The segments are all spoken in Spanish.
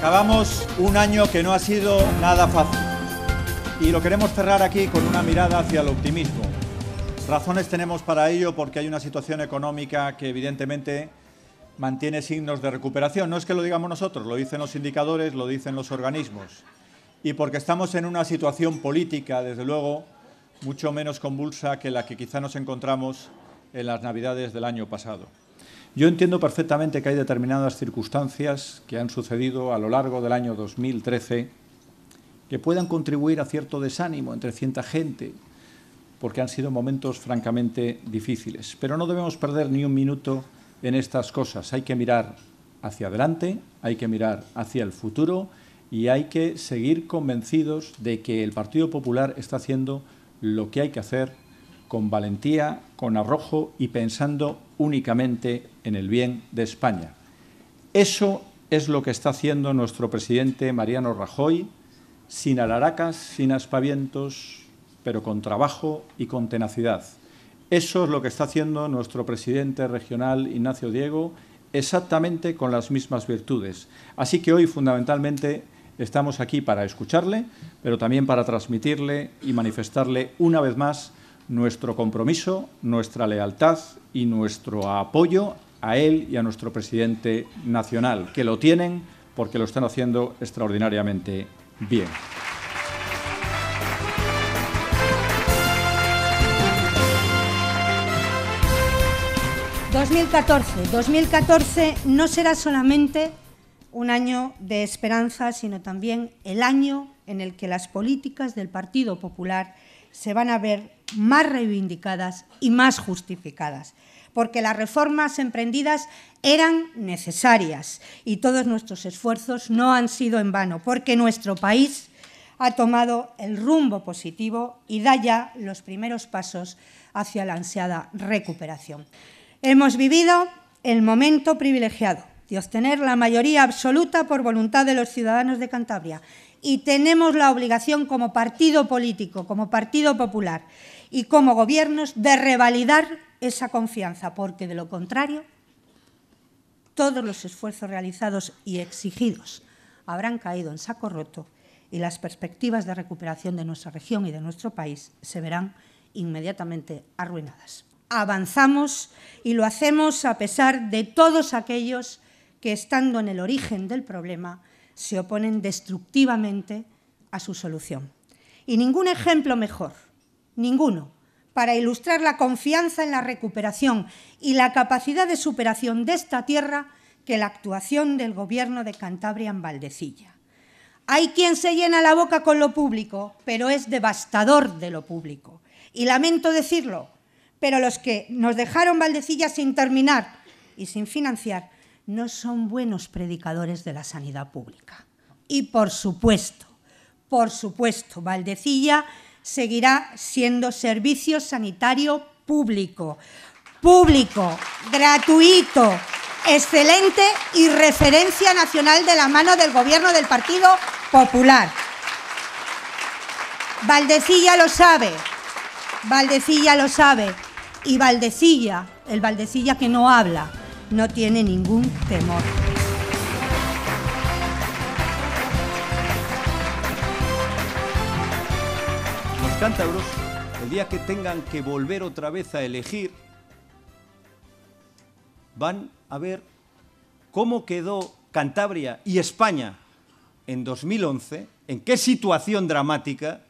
Acabamos un año que no ha sido nada fácil y lo queremos cerrar aquí con una mirada hacia el optimismo. Razones tenemos para ello porque hay una situación económica que evidentemente mantiene signos de recuperación. No es que lo digamos nosotros, lo dicen los indicadores, lo dicen los organismos. Y porque estamos en una situación política, desde luego, mucho menos convulsa que la que quizá nos encontramos en las Navidades del año pasado. Yo entiendo perfectamente que hay determinadas circunstancias que han sucedido a lo largo del año 2013 que puedan contribuir a cierto desánimo entre cierta gente, porque han sido momentos francamente difíciles. Pero no debemos perder ni un minuto en estas cosas. Hay que mirar hacia adelante, hay que mirar hacia el futuro y hay que seguir convencidos de que el Partido Popular está haciendo lo que hay que hacer con valentía, con arrojo y pensando únicamente en el bien de España. Eso es lo que está haciendo nuestro presidente Mariano Rajoy, sin alaracas, sin aspavientos, pero con trabajo y con tenacidad. Eso es lo que está haciendo nuestro presidente regional Ignacio Diego, exactamente con las mismas virtudes. Así que hoy fundamentalmente estamos aquí para escucharle, pero también para transmitirle y manifestarle una vez más nuestro compromiso, nuestra lealtad y nuestro apoyo a él y a nuestro presidente nacional, que lo tienen porque lo están haciendo extraordinariamente bien. ...2014... 2014 no será solamente un año de esperanza, sino también el año en el que las políticas del Partido Popular se van a ver más reivindicadas y más justificadas, porque las reformas emprendidas eran necesarias y todos nuestros esfuerzos no han sido en vano, porque nuestro país ha tomado el rumbo positivo y da ya los primeros pasos hacia la ansiada recuperación. Hemos vivido el momento privilegiado de obtener la mayoría absoluta por voluntad de los ciudadanos de Cantabria y tenemos la obligación como partido político, como Partido Popular y como gobiernos de revalidar esa confianza, porque de lo contrario, todos los esfuerzos realizados y exigidos habrán caído en saco roto y las perspectivas de recuperación de nuestra región y de nuestro país se verán inmediatamente arruinadas. Avanzamos y lo hacemos a pesar de todos aquellos que, estando en el origen del problema, se oponen destructivamente a su solución. Y ningún ejemplo mejor Ninguno. Para ilustrar la confianza en la recuperación y la capacidad de superación de esta tierra que la actuación del Gobierno de Cantabria en Valdecilla. Hay quien se llena la boca con lo público, pero es devastador de lo público. Y lamento decirlo, pero los que nos dejaron Valdecilla sin terminar y sin financiar no son buenos predicadores de la sanidad pública. Y por supuesto, por supuesto, Valdecilla seguirá siendo servicio sanitario público, público, gratuito, excelente y referencia nacional de la mano del Gobierno del Partido Popular. Valdecilla lo sabe, Valdecilla lo sabe, y Valdecilla, el Valdecilla que no habla, no tiene ningún temor. el día que tengan que volver otra vez a elegir, van a ver cómo quedó Cantabria y España en 2011, en qué situación dramática,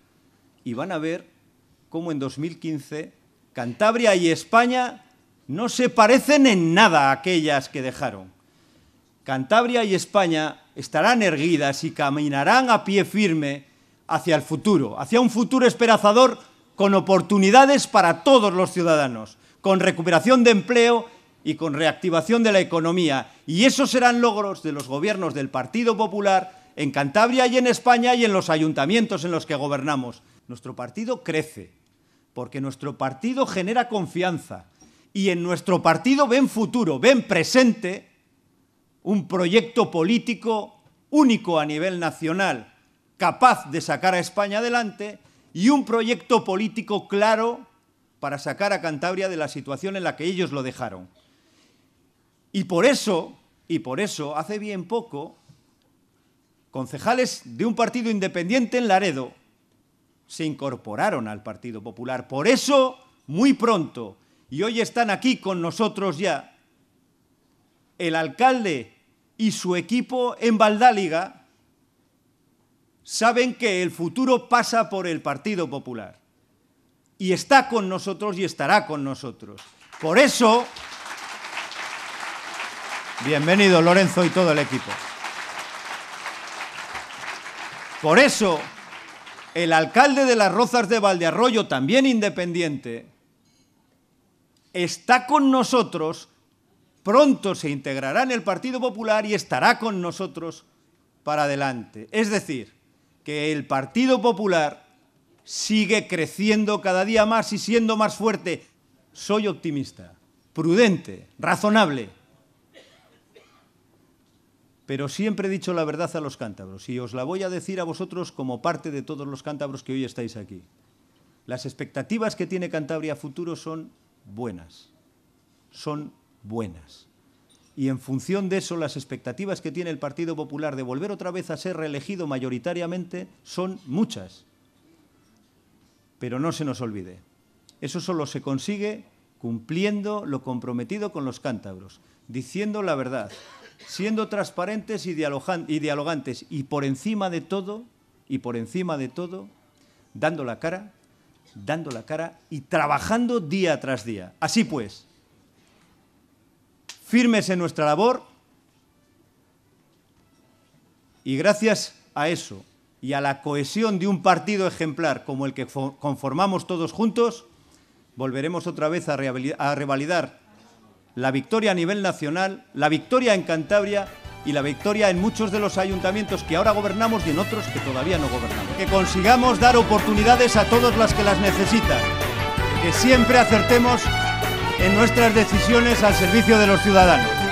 y van a ver cómo en 2015 Cantabria y España no se parecen en nada a aquellas que dejaron. Cantabria y España estarán erguidas y caminarán a pie firme hacia el futuro, hacia un futuro esperanzador con oportunidades para todos los ciudadanos, con recuperación de empleo y con reactivación de la economía. Y esos serán logros de los gobiernos del Partido Popular en Cantabria y en España y en los ayuntamientos en los que gobernamos. Nuestro partido crece, porque nuestro partido genera confianza y en nuestro partido ven futuro, ven presente un proyecto político único a nivel nacional capaz de sacar a España adelante y un proyecto político claro para sacar a Cantabria de la situación en la que ellos lo dejaron. Y por eso, y por eso, hace bien poco, concejales de un partido independiente en Laredo se incorporaron al Partido Popular. Por eso, muy pronto, y hoy están aquí con nosotros ya, el alcalde y su equipo en Valdáliga, saben que el futuro pasa por el Partido Popular. Y está con nosotros y estará con nosotros. Por eso, bienvenido Lorenzo y todo el equipo. Por eso, el alcalde de las Rozas de Valdearroyo, también independiente, está con nosotros, pronto se integrará en el Partido Popular y estará con nosotros para adelante. Es decir, que el Partido Popular sigue creciendo cada día más y siendo más fuerte. Soy optimista, prudente, razonable. Pero siempre he dicho la verdad a los cántabros y os la voy a decir a vosotros como parte de todos los cántabros que hoy estáis aquí. Las expectativas que tiene Cantabria futuro son buenas. Son buenas y en función de eso las expectativas que tiene el Partido Popular de volver otra vez a ser reelegido mayoritariamente son muchas. Pero no se nos olvide, eso solo se consigue cumpliendo lo comprometido con los cántabros, diciendo la verdad, siendo transparentes y, dialogantes y por encima de todo, y por encima de todo, dando la cara, dando la cara y trabajando día tras día. Así pues, firmes en nuestra labor y gracias a eso y a la cohesión de un partido ejemplar como el que conformamos todos juntos, volveremos otra vez a, revalidar la victoria a nivel nacional, la victoria en Cantabria y la victoria en muchos de los ayuntamientos que ahora gobernamos y en otros que todavía no gobernamos. Que consigamos dar oportunidades a todas las que las necesitan, que siempre acertemos en nuestras decisiones al servicio de los ciudadanos.